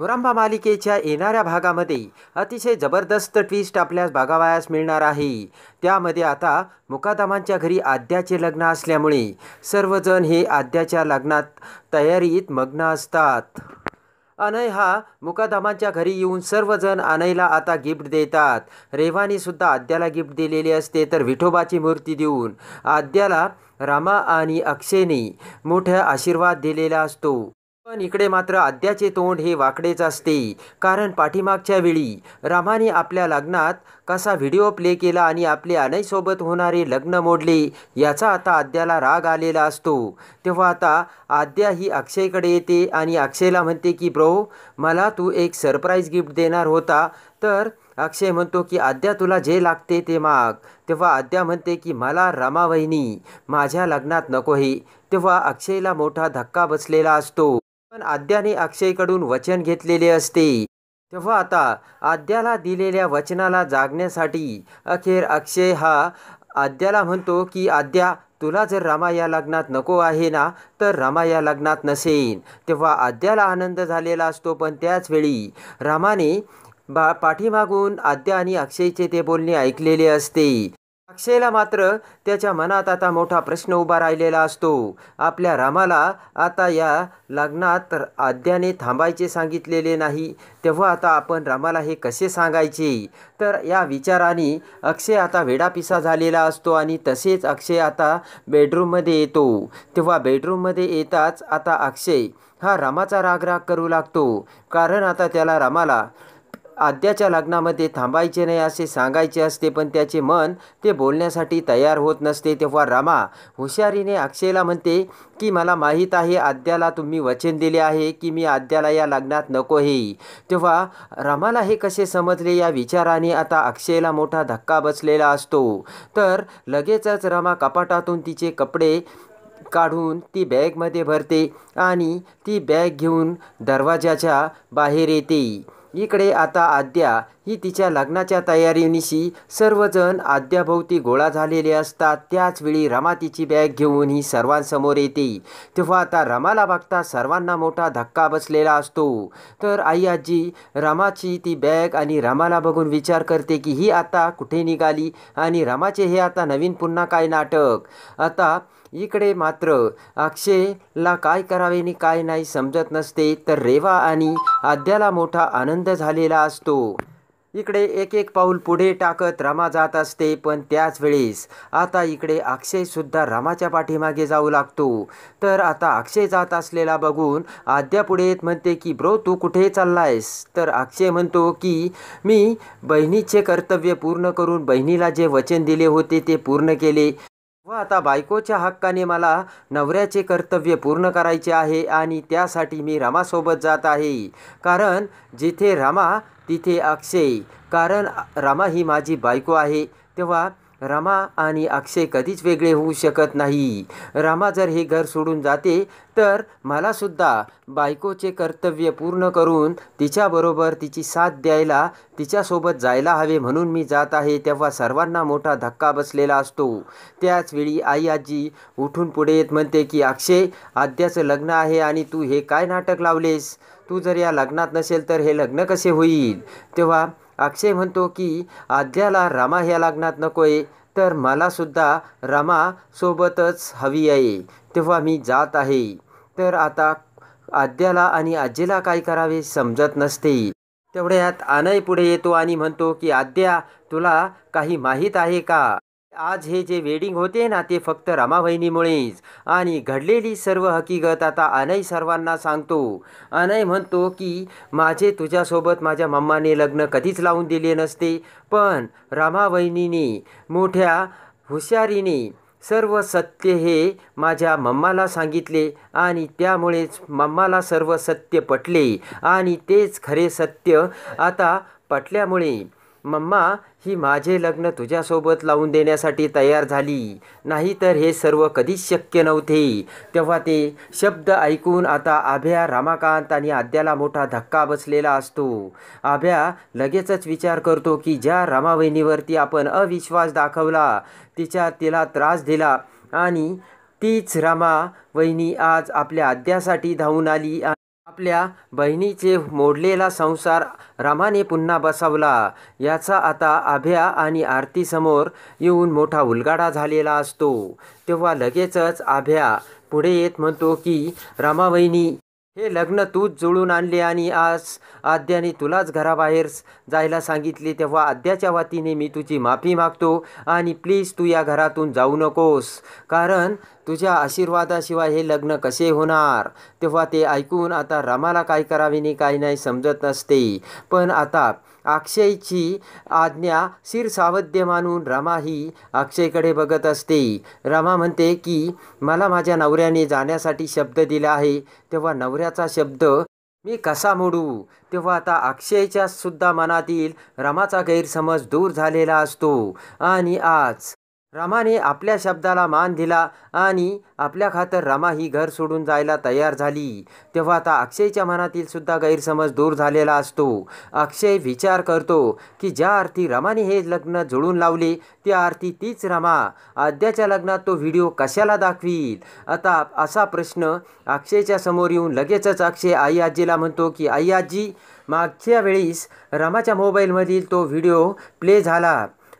मुरांबा मालिकेच्या येणाऱ्या भागामध्ये अतिशय जबरदस्त ट्विस्ट आपल्यास बागावायास मिळणार आहे त्यामध्ये आता मुकादमांच्या घरी आद्याचे लग्न असल्यामुळे सर्वजण हे आद्याच्या लग्नात तयारीत मग्न असतात अनय हा मुकादमांच्या घरी येऊन सर्वजण अनयला आता गिफ्ट देतात रेवानीसुद्धा आद्याला गिफ्ट दिलेली असते तर विठोबाची मूर्ती देऊन आद्याला रामा आणि अक्षयने मोठा आशीर्वाद दिलेला असतो पण इकडे मात्र आद्याचे तोंड हे वाकडेच असते कारण पाठीमागच्या वेळी रामाने आपल्या लग्नात कसा व्हिडिओ प्ले केला आणि आपले अनयसोबत होणारे लग्न मोडले याचा आता आद्याला राग आलेला असतो तेव्हा आता आद्या ही अक्षयकडे येते आणि अक्षयला म्हणते की ब्रो मला तू एक सरप्राईज गिफ्ट देणार होता तर अक्षय म्हणतो की आद्या तुला जे लागते ते माग तेव्हा आद्या म्हणते की मला रमा वहिनी माझ्या लग्नात नको हे तेव्हा अक्षयला मोठा धक्का बसलेला असतो पण आद्याने अक्षयकडून वचन घेतलेले असते तेव्हा आता आद्याला दिलेल्या वचनाला जागण्यासाठी अखेर अक्षय हा आद्याला म्हणतो की आद्या तुला जर रामा या लग्नात नको आहे ना तर रामा या लग्नात नसेन तेव्हा आद्याला आनंद झालेला असतो पण त्याचवेळी रामाने बा पाठीमागून आद्या आणि अक्षयचे ते बोलणे ऐकलेले असते अक्षयला मात्र त्याच्या मनात आता मोठा प्रश्न उभा राहिलेला असतो आपल्या रामाला आता या लग्नात आद्याने थांबायचे सांगितलेले नाही तेव्हा आता आपण रामाला हे कसे सांगायचे तर या विचाराने अक्षय आता वेडापिसा झालेला असतो आणि तसेच अक्षय आता बेडरूममध्ये येतो तेव्हा बेडरूममध्ये येताच आता अक्षय हा रामाचा राग राग करू लागतो कारण आता त्याला रामाला आद्याच्या लग्नामध्ये थांबायचे नाही असे सांगायचे असते पण त्याचे मन ते बोलण्यासाठी तयार होत नसते तेव्हा रमा हुशारीने अक्षयला म्हणते की मला माहीत आहे आद्याला तुम्ही वचन दिले आहे की मी आद्याला या लग्नात नको हे तेव्हा रमाला हे कसे समजले या विचाराने आता अक्षयला मोठा धक्का बसलेला असतो तर लगेचच रमा कपाटातून तिचे कपडे काढून ती बॅगमध्ये भरते आणि ती बॅग घेऊन दरवाजाच्या बाहेर येते इकडे आता आद्या ही तिच्या लग्नाच्या तयारीनिशी सर्वजण आद्याभोवती गोळा झालेले असतात त्याचवेळी रमा तिची बॅग घेऊन ही सर्वांसमोर येते तेव्हा आता रमाला बघता सर्वांना मोठा धक्का बसलेला असतो तर आई आजी रमाची ती बॅग आणि रमाला बघून विचार करते की ही आता कुठे निघाली आणि रमाचे हे आता नवीन पुन्हा काय नाटक आता इकडे मात्र अक्षयला काय करावे आणि काय नाही समजत नसते तर रेवा आणि आद्याला मोठा आनंद झालेला असतो इकडे एक एक पाऊल पुढे टाकत रमा जात असते पण त्याच वेळेस आता इकडे अक्षयसुद्धा रामाच्या पाठीमागे जाऊ लागतो तर आता अक्षय जात असलेला बघून आद्या पुढे येत म्हणते की ब्रो तू कुठे चाललायस तर अक्षय म्हणतो की मी बहिणीचे कर्तव्य पूर्ण करून बहिणीला जे वचन दिले होते ते पूर्ण केले आता बायकोच्या हक्काने मला नवऱ्याचे कर्तव्य पूर्ण करायचे आहे आणि त्यासाठी मी रामासोबत जात आहे कारण जिथे रमा तिथे अक्षय कारण रमा ही माझी बायको आहे तेव्हा रमा आणि अक्षय कधीच वेगळे होऊ शकत नाही रमा जर हे घर सोडून जाते तर मलासुद्धा बायकोचे कर्तव्य पूर्ण करून तिच्याबरोबर तिची साथ द्यायला तिच्यासोबत जायला हवे म्हणून मी जात आहे तेव्हा सर्वांना मोठा धक्का बसलेला असतो त्याचवेळी आई आजी उठून पुढे येत म्हणते की अक्षय आद्याचं लग्न आहे आणि तू हे काय नाटक लावलेस तू जर या लग्नात नसेल तर हे लग्न कसे होईल तेव्हा अक्षय म्हणतो की आद्याला रामा ह्या लग्नात नकोय तर मलासुद्धा सोबतच हवी आहे तेव्हा मी जात आहे तर आता आद्याला आणि आजीला काय करावे समजत नसते तेवढ्यात आनय पुढे येतो आणि म्हणतो की आद्या तुला काही माहीत आहे का आज हे जे वेडिंग होते ना ते फक्त रमाबहिणीमुळेच आणि घडलेली सर्व हकीकत आता अनय सर्वांना सांगतो अनय म्हणतो की माझे तुझ्यासोबत माझ्या मम्माने लग्न कधीच लावून दिले नसते पण रमाबहिणीने मोठ्या हुशारीने सर्व सत्य हे माझ्या मम्माला सांगितले आणि त्यामुळेच मम्माला सर्व सत्य पटले आणि तेच खरे सत्य आता पटल्यामुळे मम्मा ही माझे लग्न तुझ्यासोबत लावून देण्यासाठी तयार झाली नाही तर हे सर्व कधीच शक्य नव्हते तेव्हा ते शब्द ऐकून आता आभ्या रामाकांत आणि आद्याला मोठा धक्का बसलेला असतो आभ्या लगेचच विचार करतो की ज्या रामावहिनीवरती आपण अविश्वास दाखवला तिच्या तिला त्रास दिला आणि तीच रामावहिनी आज आपल्या आद्यासाठी धावून आली आपल्या बहिणीचे मोडलेला संसार रामाने पुन्हा बसवला याचा आता आभ्या आणि आरतीसमोर येऊन मोठा उलगाडा झालेला असतो तेव्हा लगेचच आभ्या पुढे येत म्हणतो की रामावहिनी हे लग्न तूच जुळून आणले आणि आज आद्याने तुलाच घराबाहेर जायला सांगितले तेव्हा आद्याच्या वतीने मी तुझी माफी मागतो आणि प्लीज तू या घरातून जाऊ नकोस कारण तुझ्या आशीर्वादाशिवाय हे लग्न कसे होणार तेव्हा ते ऐकून आता रामाला काय करावे नाही काय नाही समजत नसते पण आता अक्षयची आज्ञा शिरसावध्य मानून रमा ही अक्षयकडे बघत असते रमा म्हणते की मला माझ्या नवऱ्याने जाण्यासाठी शब्द दिला आहे तेव्हा नवऱ्याचा शब्द मी कसा मोडू तेव्हा आता अक्षयच्या सुद्धा मनातील रमाचा गैरसमज दूर झालेला असतो आणि आज रामाने आपल्या शब्दाला मान दिला आणि आपल्या खातर रामा ही घर सोडून जायला तयार झाली तेव्हा आता अक्षयच्या मनातील सुद्धा गैरसमज दूर झालेला असतो अक्षय विचार करतो की ज्या अर्थी रामाने हे लग्न जुळून लावले त्या अर्थी तीच रामा अद्याच्या लग्नात तो व्हिडिओ कशाला दाखवील आता असा प्रश्न अक्षयच्या समोर येऊन लगेचच अक्षय आई आजीला म्हणतो की आई आजी मागच्या वेळीस रामाच्या मोबाईलमधील तो व्हिडिओ प्ले झाला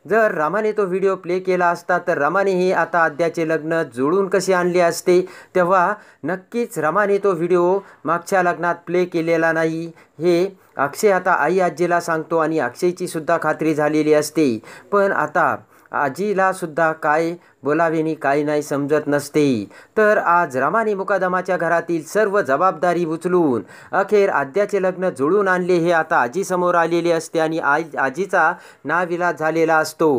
जर रामाने तो व्हिडिओ प्ले केला असता तर रमानेही आता अद्याचे लग्न जुळून कसे आणले असते तेव्हा नक्कीच रमाने तो व्हिडिओ मागच्या लग्नात प्ले केलेला नाही हे अक्षय आता आई आजीला सांगतो आणि अक्षयची सुद्धा खात्री झालेली असते पण आता आजीला सुद्धा काय बोलावेनी काही नाही समजत नसते तर आज रमाने मुकादमाच्या घरातील सर्व जबाबदारी उचलून अखेर आद्याचे लग्न जुळून आणले हे आता आजी समोर आलेले असते आणि आई आजीचा नाविलाज झालेला असतो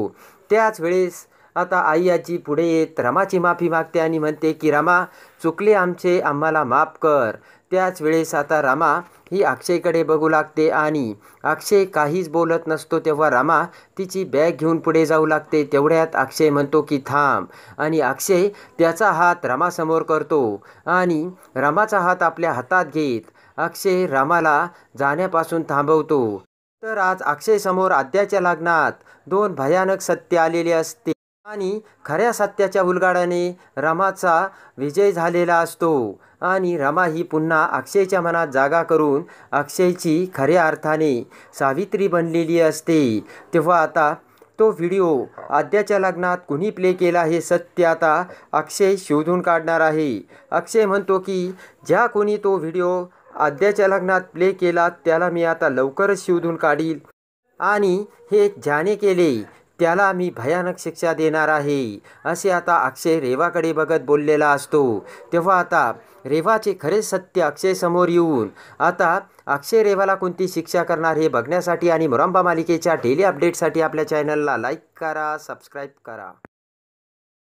त्याच वेळेस आता आई आजी पुढे येत रमाची माफी मागते आणि म्हणते की रमा चुकले आमचे आम्हाला माफ कर त्याच वेळेस आता रामा ही अक्षयकडे बघू लागते आणि अक्षय काहीच बोलत नसतो तेव्हा रामा तिची बॅग घेऊन पुढे जाऊ लागते तेवढ्यात अक्षय म्हणतो की थांब आणि अक्षय त्याचा हात रामासमोर करतो आणि रामाचा हात आपल्या हातात घेत अक्षय रामाला जाण्यापासून थांबवतो तर आज अक्षय समोर आद्याच्या लग्नात दोन भयानक सत्य आलेले असते आणि खऱ्या सत्याच्या उलगाडाने रमाचा विजय झालेला असतो आणि रमा ही पुन्हा अक्षयच्या मनात जागा करून अक्षयची खऱ्या अर्थाने सावित्री बनलेली असते तेव्हा आता तो व्हिडिओ आद्याच्या लग्नात कुणी प्ले केला हे सत्य आता अक्षय शोधून काढणार आहे अक्षय म्हणतो की ज्या कोणी तो व्हिडिओ आद्याच्या लग्नात प्ले केला त्याला मी आता लवकरच शोधून काढील आणि हे ज्याने केले त्याला मी भयानक शिक्षा देणार आहे असे आता अक्षय रेवाकडे बघत बोललेला असतो तेव्हा आता रेवाचे खरे सत्य अक्षय समोर येऊन आता अक्षय रेवाला कोणती शिक्षा करणार हे बघण्यासाठी आणि मुरांबा मालिकेच्या डेली अपडेटसाठी आपल्या चॅनलला लाईक करा सबस्क्राईब करा